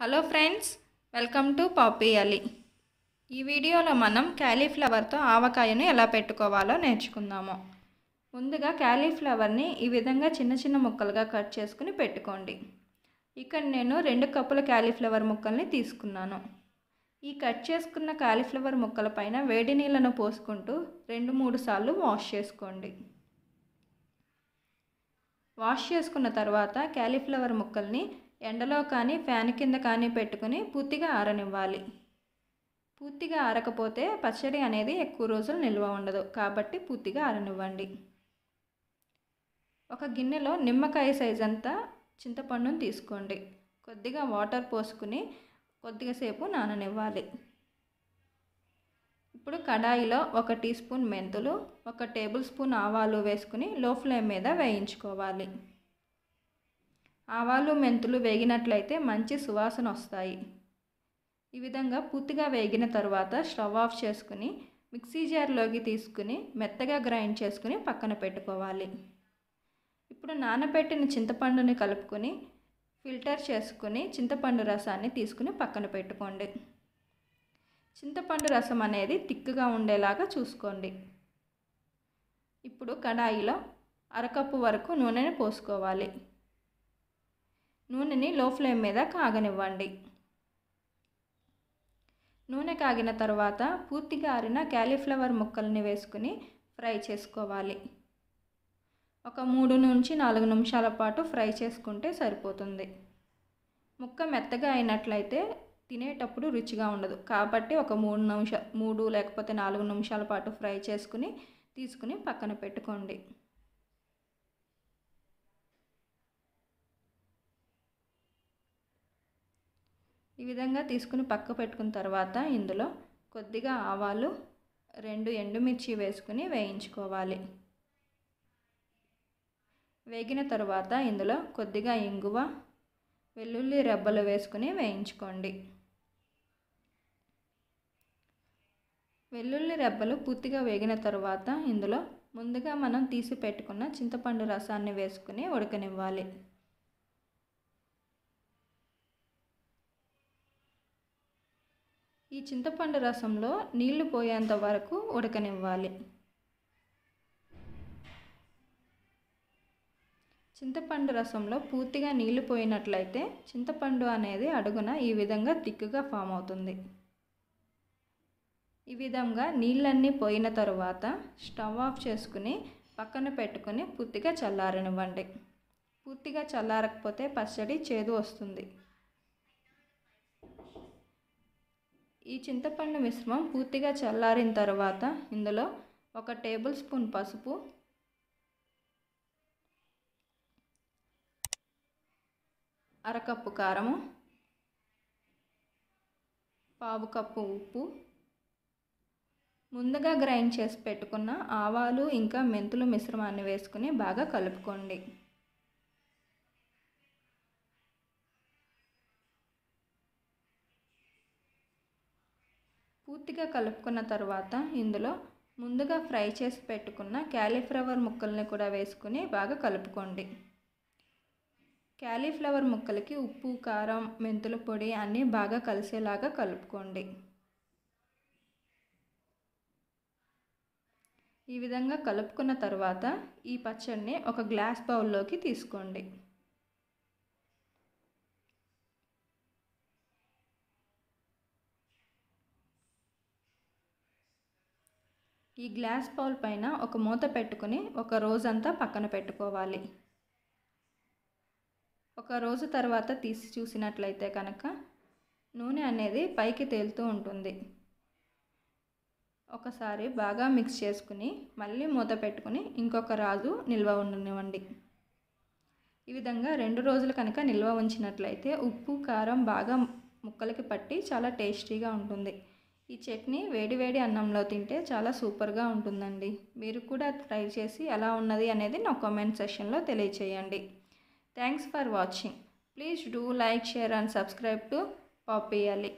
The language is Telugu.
హలో ఫ్రెండ్స్ వెల్కమ్ టు పాపీ అలీ ఈ వీడియోలో మనం క్యాలీఫ్లవర్తో ఆవకాయను ఎలా పెట్టుకోవాలో నేర్చుకుందాము ముందుగా క్యాలీఫ్లవర్ని ఈ విధంగా చిన్న చిన్న ముక్కలుగా కట్ చేసుకుని పెట్టుకోండి ఇక్కడ నేను రెండు కప్పుల క్యాలీఫ్లవర్ ముక్కల్ని తీసుకున్నాను ఈ కట్ చేసుకున్న క్యాలీఫ్లవర్ ముక్కలపైన వేడి నీళ్ళను పోసుకుంటూ రెండు మూడు సార్లు వాష్ చేసుకోండి వాష్ చేసుకున్న తర్వాత క్యాలీఫ్లవర్ ముక్కల్ని ఎండలో కానీ ఫ్యాన్ కింద కానీ పెట్టుకుని పూర్తిగా ఆరనివ్వాలి పూర్తిగా ఆరకపోతే పచ్చడి అనేది ఎక్కువ రోజులు నిల్వ ఉండదు కాబట్టి పూర్తిగా ఆరనివ్వండి ఒక గిన్నెలో నిమ్మకాయ సైజ్ అంతా చింతపండును తీసుకోండి కొద్దిగా వాటర్ పోసుకుని కొద్దిగా సేపు నాననివ్వాలి ఇప్పుడు కడాయిలో ఒక టీ స్పూన్ మెంతులు ఒక టేబుల్ స్పూన్ ఆవాలు వేసుకుని లో ఫ్లేమ్ మీద వేయించుకోవాలి ఆవాలు మెంతులు వేగినట్లయితే మంచి సువాసన వస్తాయి ఈ విధంగా పూర్తిగా వేగిన తర్వాత స్టవ్ ఆఫ్ చేసుకుని మిక్సీ జార్లోకి తీసుకుని మెత్తగా గ్రైండ్ చేసుకుని పక్కన పెట్టుకోవాలి ఇప్పుడు నానబెట్టిన చింతపండుని కలుపుకొని ఫిల్టర్ చేసుకుని చింతపండు రసాన్ని తీసుకుని పక్కన పెట్టుకోండి చింతపండు రసం అనేది తిక్కుగా ఉండేలాగా చూసుకోండి ఇప్పుడు కడాయిలో అరకప్పు వరకు నూనెని పోసుకోవాలి నూనెని లో ఫ్లేమ్ మీద కాగనివ్వండి నూనె కాగిన తర్వాత పూర్తిగా ఆరిన క్యాలీఫ్లవర్ ముక్కల్ని వేసుకుని ఫ్రై చేసుకోవాలి ఒక మూడు నుంచి నాలుగు నిమిషాల పాటు ఫ్రై చేసుకుంటే సరిపోతుంది ముక్క మెత్తగా అయినట్లయితే తినేటప్పుడు రుచిగా ఉండదు కాబట్టి ఒక మూడు నిమిషాలు మూడు లేకపోతే నాలుగు నిమిషాల పాటు ఫ్రై చేసుకుని తీసుకుని పక్కన పెట్టుకోండి ఈ విధంగా తీసుకుని పక్క పెట్టుకున్న తర్వాత ఇందులో కొద్దిగా ఆవాలు రెండు ఎండుమిర్చి వేసుకుని వేయించుకోవాలి వేగిన తర్వాత ఇందులో కొద్దిగా ఇంగువ వెల్లుల్లి రెబ్బలు వేసుకుని వేయించుకోండి వెల్లుల్లి రెబ్బలు పూర్తిగా వేగిన తర్వాత ఇందులో ముందుగా మనం తీసి పెట్టుకున్న చింతపండు రసాన్ని వేసుకుని ఉడకనివ్వాలి ఈ చింతపండు రసంలో నీళ్లు పోయేంత వరకు ఉడకనివ్వాలి చింతపండు రసంలో పూర్తిగా నీళ్లు పోయినట్లయితే చింతపండు అనేది అడుగున ఈ విధంగా తిక్కుగా ఫామ్ అవుతుంది ఈ విధంగా నీళ్ళన్నీ పోయిన తరువాత స్టవ్ ఆఫ్ చేసుకుని పక్కన పెట్టుకుని పూర్తిగా చల్లారనివ్వండి పూర్తిగా చల్లారకపోతే పచ్చడి చేదు వస్తుంది ఈ చింతపండు మిశ్రమం పూర్తిగా చల్లారిన తర్వాత ఇందులో ఒక టేబుల్ స్పూన్ పసుపు అరకప్పు కారము పావు కప్పు ఉప్పు ముందుగా గ్రైండ్ చేసి పెట్టుకున్న ఆవాలు ఇంకా మెంతులు మిశ్రమాన్ని వేసుకుని బాగా కలుపుకోండి పూర్తిగా కలుపుకున్న తర్వాత ఇందులో ముందుగా ఫ్రై చేసి పెట్టుకున్న క్యాలీఫ్లవర్ ముక్కల్ని కూడా వేసుకుని బాగా కలుపుకోండి క్యాలీఫ్లవర్ ముక్కలకి ఉప్పు కారం మెంతుల పొడి అన్నీ బాగా కలిసేలాగా కలుపుకోండి ఈ విధంగా కలుపుకున్న తర్వాత ఈ పచ్చడిని ఒక గ్లాస్ బౌల్లోకి తీసుకోండి ఈ గ్లాస్ బౌల్ పైన ఒక మూత పెట్టుకుని ఒక రోజంతా పక్కన పెట్టుకోవాలి ఒక రోజు తర్వాత తీసి చూసినట్లయితే కనుక నూనె అనేది పైకి తేలుతూ ఉంటుంది ఒకసారి బాగా మిక్స్ చేసుకుని మళ్ళీ మూత పెట్టుకుని ఇంకొక రాజు నిల్వ ఉండనివ్వండి ఈ విధంగా రెండు రోజులు కనుక నిల్వ ఉంచినట్లయితే ఉప్పు కారం బాగా ముక్కలకి పట్టి చాలా టేస్టీగా ఉంటుంది ఈ చట్నీ వేడి వేడి అన్నంలో తింటే చాలా సూపర్గా ఉంటుందండి మీరు కూడా ట్రై చేసి ఎలా ఉన్నది అనేది నా కామెంట్ సెషన్లో తెలియచేయండి thanks for watching please do like share and subscribe to పాపియాలి